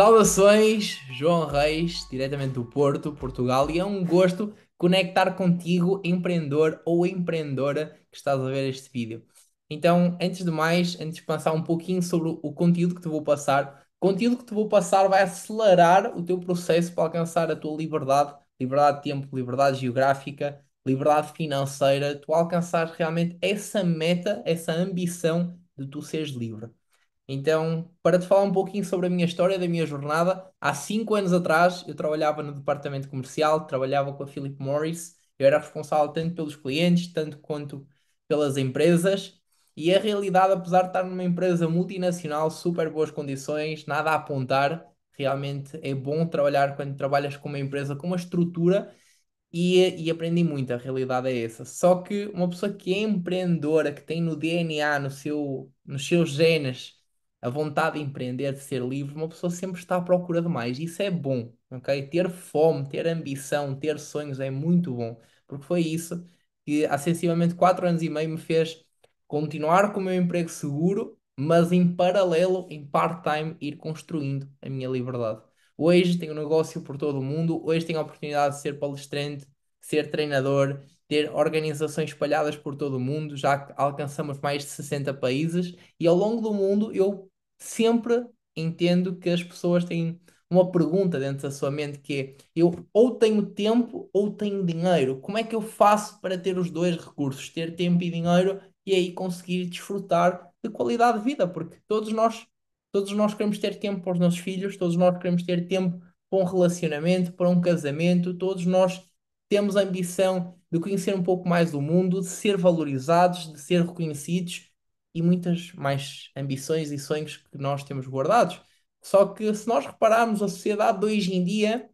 Saudações, João Reis, diretamente do Porto, Portugal, e é um gosto conectar contigo, empreendedor ou empreendedora que estás a ver este vídeo. Então, antes de mais, antes de pensar um pouquinho sobre o conteúdo que te vou passar, o conteúdo que te vou passar vai acelerar o teu processo para alcançar a tua liberdade, liberdade de tempo, liberdade geográfica, liberdade financeira, tu alcançares realmente essa meta, essa ambição de tu seres livre. Então, para te falar um pouquinho sobre a minha história, da minha jornada, há cinco anos atrás eu trabalhava no departamento comercial, trabalhava com a Philip Morris, eu era responsável tanto pelos clientes, tanto quanto pelas empresas, e a realidade, apesar de estar numa empresa multinacional, super boas condições, nada a apontar, realmente é bom trabalhar quando trabalhas com uma empresa com uma estrutura e, e aprendi muito, a realidade é essa. Só que uma pessoa que é empreendedora, que tem no DNA, no seu, nos seus genes, a vontade de empreender, de ser livre, uma pessoa sempre está à procura de mais. Isso é bom, ok? Ter fome, ter ambição, ter sonhos é muito bom, porque foi isso que há sensivelmente quatro anos e meio me fez continuar com o meu emprego seguro, mas em paralelo, em part-time, ir construindo a minha liberdade. Hoje tenho um negócio por todo o mundo, hoje tenho a oportunidade de ser palestrante, ser treinador, ter organizações espalhadas por todo o mundo, já alcançamos mais de 60 países e ao longo do mundo eu sempre entendo que as pessoas têm uma pergunta dentro da sua mente que é eu ou tenho tempo ou tenho dinheiro. Como é que eu faço para ter os dois recursos, ter tempo e dinheiro e aí conseguir desfrutar de qualidade de vida? Porque todos nós, todos nós queremos ter tempo para os nossos filhos, todos nós queremos ter tempo para um relacionamento, para um casamento, todos nós temos a ambição de conhecer um pouco mais do mundo, de ser valorizados, de ser reconhecidos e muitas mais ambições e sonhos que nós temos guardados. Só que se nós repararmos a sociedade de hoje em dia,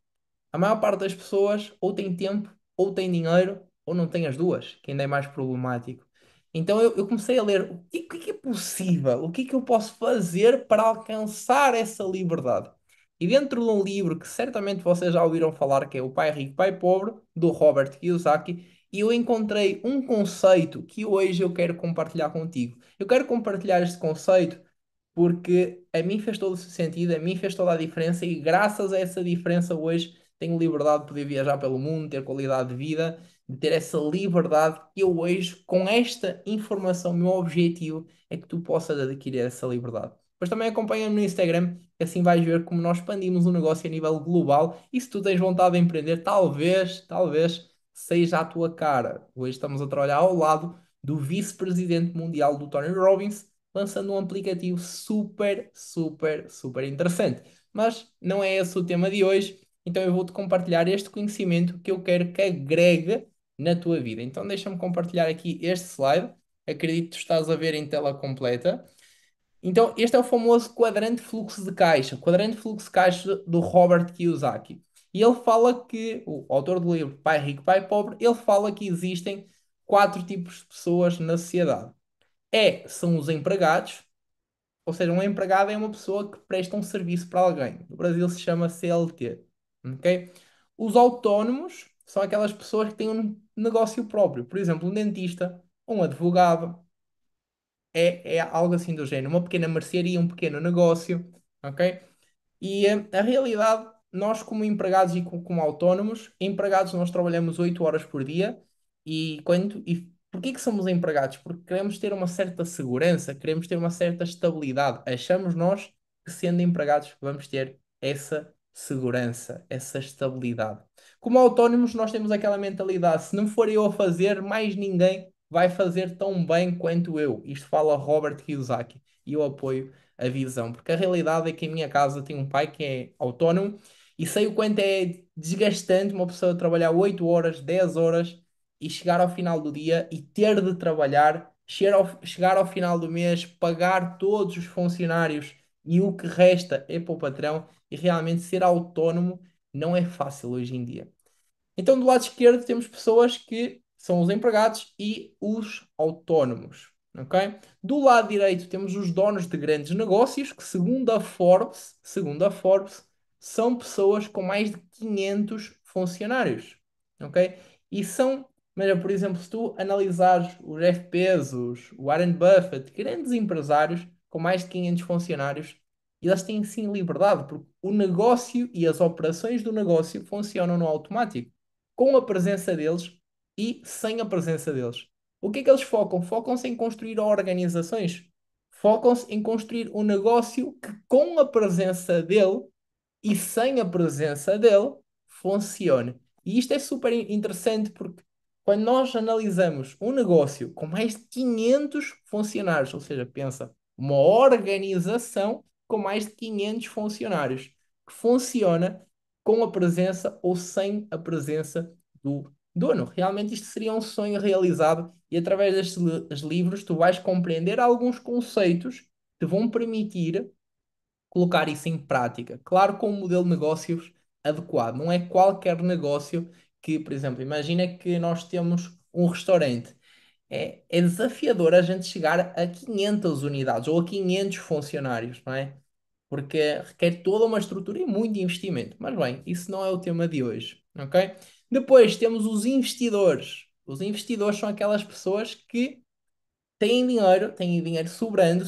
a maior parte das pessoas ou tem tempo, ou tem dinheiro, ou não tem as duas, que ainda é mais problemático. Então eu, eu comecei a ler o que, é que, é possível, o que, é que eu posso fazer para alcançar essa liberdade. E dentro de um livro que certamente vocês já ouviram falar, que é O Pai Rico, Pai Pobre, do Robert Kiyosaki, e eu encontrei um conceito que hoje eu quero compartilhar contigo. Eu quero compartilhar este conceito porque a mim fez todo o sentido, a mim fez toda a diferença e graças a essa diferença hoje tenho liberdade de poder viajar pelo mundo, ter qualidade de vida, de ter essa liberdade que eu hoje, com esta informação, meu objetivo é que tu possas adquirir essa liberdade. Mas também acompanha-me no Instagram, que assim vais ver como nós expandimos o negócio a nível global e se tu tens vontade de empreender, talvez, talvez seja à tua cara. Hoje estamos a trabalhar ao lado do vice-presidente mundial do Tony Robbins, lançando um aplicativo super, super, super interessante. Mas não é esse o tema de hoje, então eu vou-te compartilhar este conhecimento que eu quero que agregue na tua vida. Então deixa-me compartilhar aqui este slide, acredito que estás a ver em tela completa. Então, este é o famoso quadrante fluxo de caixa, quadrante fluxo de caixa do Robert Kiyosaki. E ele fala que, o autor do livro Pai Rico, Pai Pobre, ele fala que existem quatro tipos de pessoas na sociedade. É, são os empregados, ou seja, um empregado é uma pessoa que presta um serviço para alguém. No Brasil se chama CLT. Okay? Os autónomos são aquelas pessoas que têm um negócio próprio. Por exemplo, um dentista, um advogado. É, é algo assim do género. Uma pequena mercearia, um pequeno negócio. Ok? E eh, a realidade nós, como empregados e como, autónomos, empregados nós trabalhamos 8 horas por dia e quando. E porquê que somos empregados? Porque queremos ter uma certa segurança, queremos ter uma certa estabilidade. Achamos nós que sendo empregados vamos ter essa segurança, essa estabilidade. Como autónomos, nós temos aquela mentalidade: se não for eu a fazer, mais ninguém vai fazer tão bem quanto eu. Isto fala Robert Kiyosaki e eu apoio a visão, porque a realidade é que em minha casa tem um pai que é autónomo e sei o quanto é desgastante uma pessoa trabalhar 8 horas, 10 horas e chegar ao final do dia e ter de trabalhar, chegar ao, chegar ao final do mês, pagar todos os funcionários e o que resta é para o patrão e realmente ser autónomo não é fácil hoje em dia. Então, do lado esquerdo, temos pessoas que são os empregados e os autónomos. Okay? Do lado direito temos os donos de grandes negócios que, segundo a Forbes, segundo a Forbes, são pessoas com mais de 500 funcionários, ok? E são, mas, por exemplo, se tu analisares os FPS, os Warren Buffett, grandes empresários com mais de 500 funcionários, eles têm sim liberdade, porque o negócio e as operações do negócio funcionam no automático, com a presença deles e sem a presença deles. O que é que eles focam? Focam-se em construir organizações, focam-se em construir um negócio que, com a presença dele, e sem a presença dele funcione. E isto é super interessante porque quando nós analisamos um negócio com mais de 500 funcionários, ou seja, pensa, uma organização com mais de 500 funcionários, que funciona com a presença ou sem a presença do dono. Realmente isto seria um sonho realizado e através destes livros tu vais compreender alguns conceitos que vão permitir colocar isso em prática. Claro, com um modelo de negócios adequado. Não é qualquer negócio que, por exemplo, imagina que nós temos um restaurante. É, é desafiador a gente chegar a 500 unidades ou a 500 funcionários, não é? Porque requer toda uma estrutura e muito investimento. Mas bem, isso não é o tema de hoje, ok? Depois temos os investidores. Os investidores são aquelas pessoas que têm dinheiro, têm dinheiro sobrando,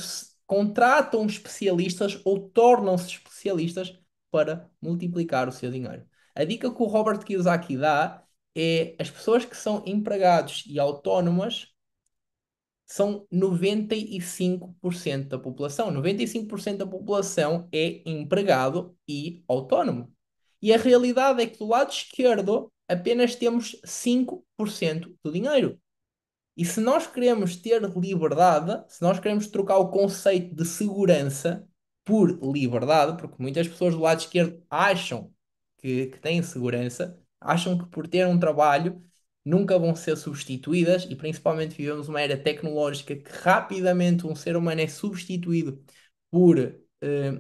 contratam especialistas ou tornam-se especialistas para multiplicar o seu dinheiro. A dica que o Robert Kiyosaki dá é as pessoas que são empregados e autónomas são 95% da população. 95% da população é empregado e autónomo. E a realidade é que do lado esquerdo apenas temos 5% do dinheiro. E se nós queremos ter liberdade, se nós queremos trocar o conceito de segurança por liberdade, porque muitas pessoas do lado esquerdo acham que, que têm segurança, acham que por ter um trabalho nunca vão ser substituídas e principalmente vivemos uma era tecnológica que rapidamente um ser humano é substituído por uh,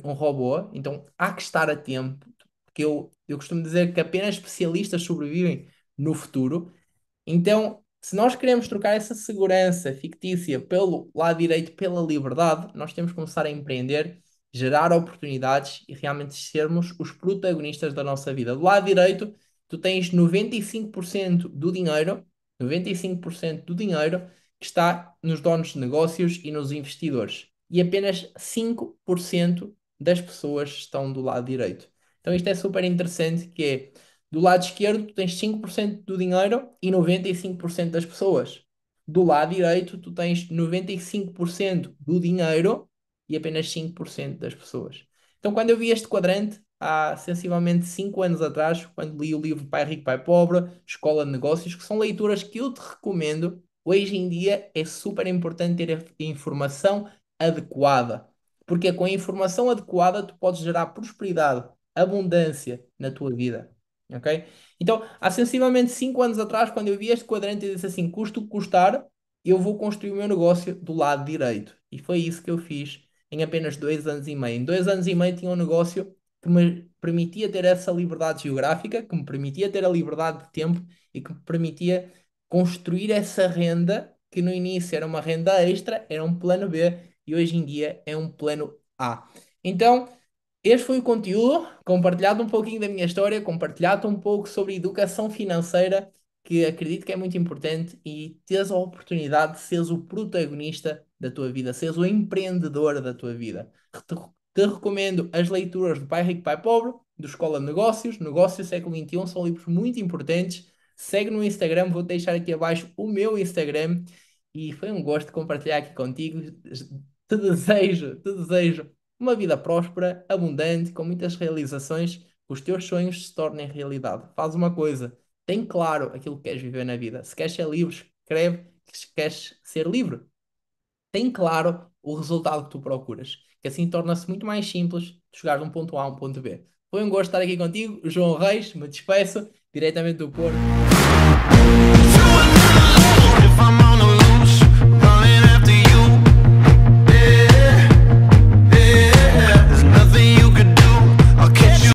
um robô, então há que estar a tempo, porque eu, eu costumo dizer que apenas especialistas sobrevivem no futuro, então se nós queremos trocar essa segurança fictícia pelo lado direito, pela liberdade, nós temos que começar a empreender, gerar oportunidades e realmente sermos os protagonistas da nossa vida. Do lado direito, tu tens 95% do dinheiro, 95% do dinheiro que está nos donos de negócios e nos investidores. E apenas 5% das pessoas estão do lado direito. Então isto é super interessante que é do lado esquerdo, tu tens 5% do dinheiro e 95% das pessoas. Do lado direito, tu tens 95% do dinheiro e apenas 5% das pessoas. Então, quando eu vi este quadrante, há sensivelmente 5 anos atrás, quando li o livro Pai Rico, Pai Pobre, Escola de Negócios, que são leituras que eu te recomendo. Hoje em dia é super importante ter a informação adequada, porque com a informação adequada tu podes gerar prosperidade, abundância na tua vida. Ok? Então, há sensivelmente 5 anos atrás, quando eu vi este quadrante, e disse assim: custo custar, eu vou construir o meu negócio do lado direito. E foi isso que eu fiz em apenas 2 anos e meio. Em 2 anos e meio, tinha um negócio que me permitia ter essa liberdade geográfica, que me permitia ter a liberdade de tempo e que me permitia construir essa renda que no início era uma renda extra, era um plano B e hoje em dia é um plano A. Então, este foi o conteúdo, compartilhado um pouquinho da minha história, compartilhado um pouco sobre educação financeira, que acredito que é muito importante, e teres a oportunidade de seres o protagonista da tua vida, seres o empreendedor da tua vida. Te, te recomendo as leituras do Pai Rico, Pai Pobre, do Escola de Negócios, Negócios Século XXI, são livros muito importantes. Segue no Instagram, vou deixar aqui abaixo o meu Instagram e foi um gosto compartilhar aqui contigo. Te desejo, te desejo uma vida próspera, abundante, com muitas realizações, que os teus sonhos se tornem realidade. Faz uma coisa, tem claro aquilo que queres viver na vida. Se queres ser livre, escreve que queres ser livre. Tem claro o resultado que tu procuras, que assim torna-se muito mais simples de chegar de um ponto A a um ponto B. Foi um gosto estar aqui contigo, João Reis, me despeço diretamente do Porto.